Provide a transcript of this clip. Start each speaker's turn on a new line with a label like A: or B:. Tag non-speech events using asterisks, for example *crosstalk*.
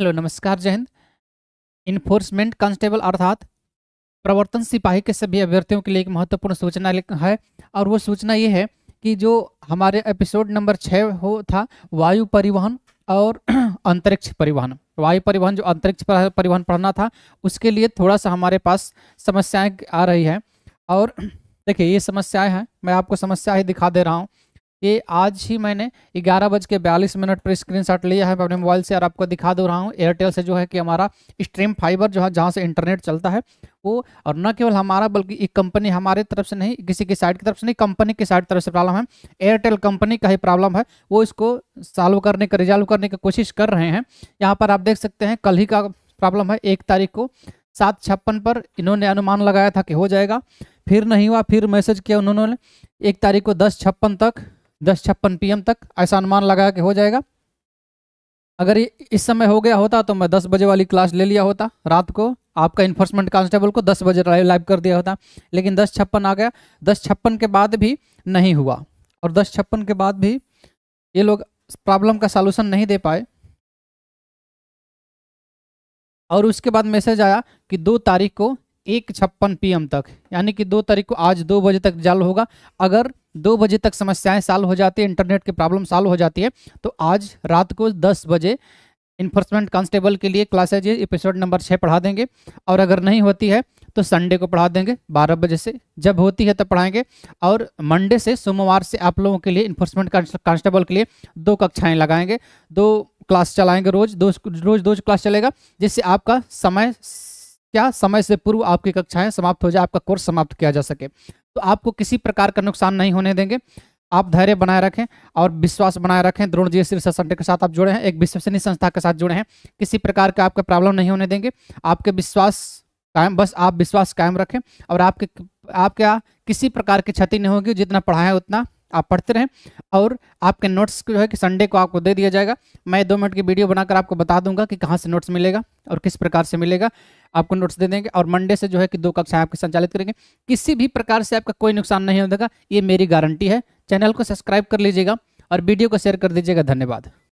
A: hello नमस्कार जय Hind enforcement constable अर्थात प्रवर्तन सिपाही के सभी अभ्यर्थियों के लिए एक महत्वपूर्ण सूचना है और वो सूचना ये है कि जो हमारे एपिसोड नंबर छः हो था वायु परिवहन और *clears throat* अंतरिक्ष परिवहन वायु परिवहन जो अंतरिक्ष परिवहन पढ़ना था उसके लिए थोड़ा सा हमारे पास समस्याएँ आ रही है और *clears throat* देखिए ये समस्याएँ हैं मैं आपको समस्या ही दिखा दे रहा हूँ कि आज ही मैंने ग्यारह बज के बयालीस मिनट पर स्क्रीनशॉट लिया है अपने मोबाइल से और आपको दिखा दे रहा हूँ एयरटेल से जो है कि हमारा स्ट्रीम फाइबर जो है जहाँ से इंटरनेट चलता है वो और न केवल हमारा बल्कि एक कंपनी हमारे तरफ से नहीं किसी की साइड की तरफ से नहीं कंपनी की साइड तरफ से प्रॉब्लम है एयरटेल कंपनी का ही प्रॉब्लम है वो इसको सॉल्व करने का रिजॉल्व करने की कोशिश कर रहे हैं यहाँ पर आप देख सकते हैं कल ही का प्रॉब्लम है एक तारीख को सात छप्पन पर इन्होंने अनुमान लगाया था कि हो जाएगा फिर नहीं हुआ फिर मैसेज किया उन्होंने एक तारीख को दस छप्पन तक दस छप्पन पी तक ऐसा अनुमान लगाया कि हो जाएगा अगर इस समय हो गया होता तो मैं दस बजे वाली क्लास ले लिया होता रात को आपका इन्फोर्समेंट कांस्टेबल को दस बजे लाइव लाइव कर दिया होता लेकिन दस छप्पन आ गया दस छप्पन के बाद भी नहीं हुआ और दस छप्पन के बाद भी ये लोग प्रॉब्लम का सलूशन नहीं दे पाए और उसके बाद मैसेज आया कि दो तारीख को एक छप्पन पी तक यानी कि दो तारीख को आज दो बजे तक जल होगा अगर दो बजे तक समस्याएं सॉल्व हो जाती है इंटरनेट की प्रॉब्लम सॉल्व हो जाती है तो आज रात को दस बजे इन्फोर्समेंट कांस्टेबल के लिए क्लासेज एपिसोड नंबर छः पढ़ा देंगे और अगर नहीं होती है तो संडे को पढ़ा देंगे बारह बजे से जब होती है तब पढ़ाएंगे और मंडे से सोमवार से आप लोगों के लिए इन्फोर्समेंट कांस्टेबल के लिए दो कक्षाएं लगाएंगे दो क्लास चलाएंगे रोज दो रोज दो क्लास चलेगा जिससे आपका समय क्या समय से पूर्व आपकी कक्षाएं समाप्त हो जाए आपका कोर्स समाप्त किया जा सके तो आपको किसी प्रकार का नुकसान नहीं होने देंगे आप धैर्य बनाए रखें और विश्वास बनाए रखें द्रोण जी श्री सत्संग के साथ आप जुड़े हैं एक विश्वसनीय संस्था के साथ जुड़े हैं किसी प्रकार का आपका प्रॉब्लम नहीं होने देंगे आपके विश्वास कायम बस आप विश्वास कायम रखें और आपके आपके किसी प्रकार की क्षति नहीं होगी जितना पढ़ाएं उतना आप पढ़ते रहें और आपके नोट्स जो है कि संडे को आपको दे दिया जाएगा मैं दो मिनट की वीडियो बनाकर आपको बता दूंगा कि कहाँ से नोट्स मिलेगा और किस प्रकार से मिलेगा आपको नोट्स दे देंगे और मंडे से जो है कि दो कक्षाएं आपके संचालित करेंगे किसी भी प्रकार से आपका कोई नुकसान नहीं होगा ये मेरी गारंटी है चैनल को सब्सक्राइब कर लीजिएगा और वीडियो को शेयर कर दीजिएगा धन्यवाद